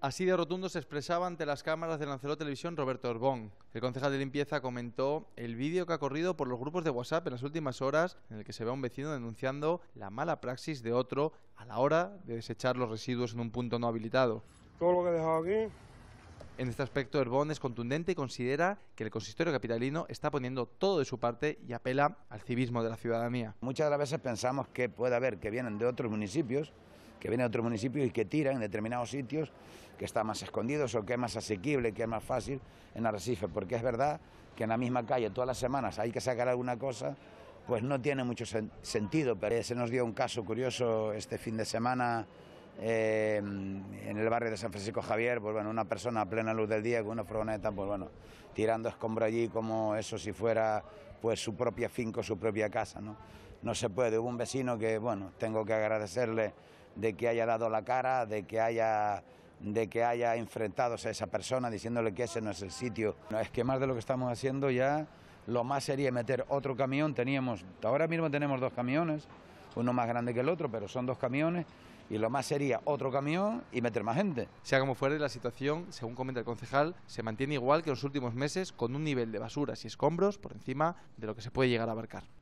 Así de rotundo se expresaba ante las cámaras de Lancelot Televisión Roberto Orbón. El concejal de limpieza comentó el vídeo que ha corrido por los grupos de WhatsApp en las últimas horas en el que se ve a un vecino denunciando la mala praxis de otro a la hora de desechar los residuos en un punto no habilitado. Todo lo que he dejado aquí. En este aspecto, Herbón es contundente y considera que el consistorio capitalino está poniendo todo de su parte y apela al civismo de la ciudadanía. Muchas de las veces pensamos que puede haber que vienen de otros municipios que viene de otro municipio y que tira en determinados sitios que está más escondidos o que es más asequible, que es más fácil en Arrecife, porque es verdad que en la misma calle todas las semanas hay que sacar alguna cosa, pues no tiene mucho sentido, pero eh, se nos dio un caso curioso este fin de semana eh, en el barrio de San Francisco Javier, pues bueno, una persona a plena luz del día con una furgoneta, pues bueno, tirando escombro allí como eso si fuera pues su propia finca o su propia casa, ¿no? No se puede. Hubo un vecino que, bueno, tengo que agradecerle de que haya dado la cara, de que haya de enfrentado a esa persona diciéndole que ese no es el sitio. No, es que más de lo que estamos haciendo ya, lo más sería meter otro camión. ahora mismo tenemos dos camiones, uno más grande que el otro, pero son dos camiones. Y lo más sería otro camión y meter más gente. Sea como fuere, la situación, según comenta el concejal, se mantiene igual que en los últimos meses, con un nivel de basuras y escombros por encima de lo que se puede llegar a abarcar.